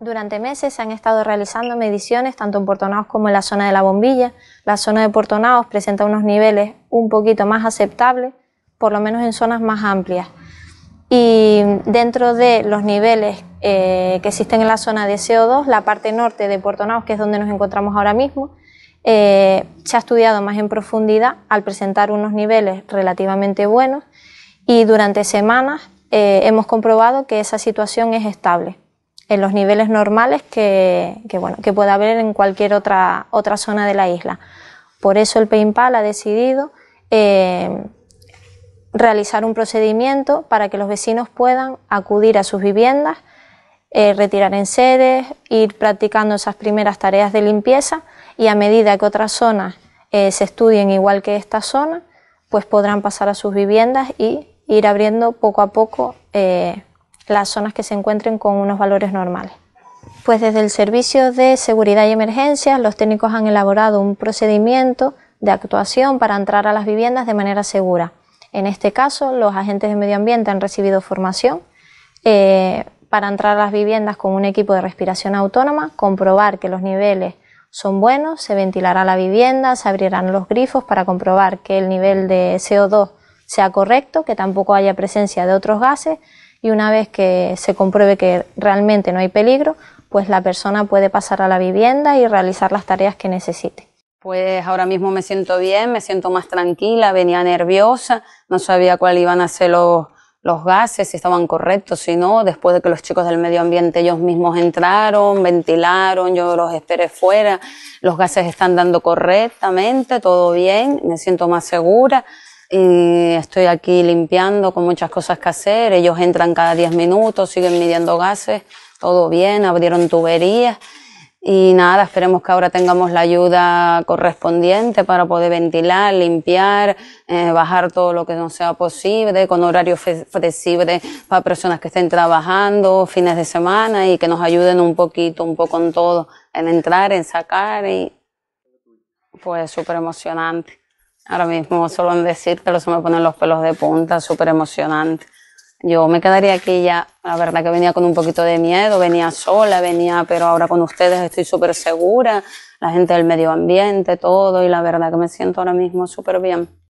Durante meses se han estado realizando mediciones tanto en Portonaos como en la zona de la bombilla. La zona de Portonaos presenta unos niveles un poquito más aceptables, por lo menos en zonas más amplias. Y dentro de los niveles eh, que existen en la zona de CO2, la parte norte de Portonaos, que es donde nos encontramos ahora mismo, eh, se ha estudiado más en profundidad al presentar unos niveles relativamente buenos y durante semanas eh, hemos comprobado que esa situación es estable en los niveles normales que, bueno, que puede haber en cualquier otra, otra zona de la isla. Por eso el Peimpal ha decidido eh, realizar un procedimiento para que los vecinos puedan acudir a sus viviendas, eh, retirar en sedes, ir practicando esas primeras tareas de limpieza y a medida que otras zonas eh, se estudien igual que esta zona, pues podrán pasar a sus viviendas y ir abriendo poco a poco las zonas que se encuentren con unos valores normales. Pues desde el Servicio de Seguridad y Emergencias los técnicos han elaborado un procedimiento de actuación para entrar a las viviendas de manera segura. En este caso, los agentes de medio ambiente han recibido formación eh, para entrar a las viviendas con un equipo de respiración autónoma, comprobar que los niveles son buenos, se ventilará la vivienda, se abrirán los grifos para comprobar que el nivel de CO2 sea correcto, que tampoco haya presencia de otros gases y una vez que se compruebe que realmente no hay peligro, pues la persona puede pasar a la vivienda y realizar las tareas que necesite. Pues ahora mismo me siento bien, me siento más tranquila, venía nerviosa, no sabía cuál iban a ser los, gases, si estaban correctos, si no, después de que los chicos del medio ambiente ellos mismos entraron, ventilaron, yo los esperé fuera, los gases están dando correctamente, todo bien, me siento más segura, y eh, estoy aquí limpiando con muchas cosas que hacer. Ellos entran cada 10 minutos, siguen midiendo gases, todo bien, abrieron tuberías. Y nada, esperemos que ahora tengamos la ayuda correspondiente para poder ventilar, limpiar, eh, bajar todo lo que no sea posible, con horario flexible para personas que estén trabajando fines de semana y que nos ayuden un poquito, un poco en todo, en entrar, en sacar y pues súper emocionante. Ahora mismo solo en decírtelo se me ponen los pelos de punta, súper emocionante. Yo me quedaría aquí ya, la verdad que venía con un poquito de miedo, venía sola, venía, pero ahora con ustedes estoy súper segura, la gente del medio ambiente, todo, y la verdad que me siento ahora mismo súper bien.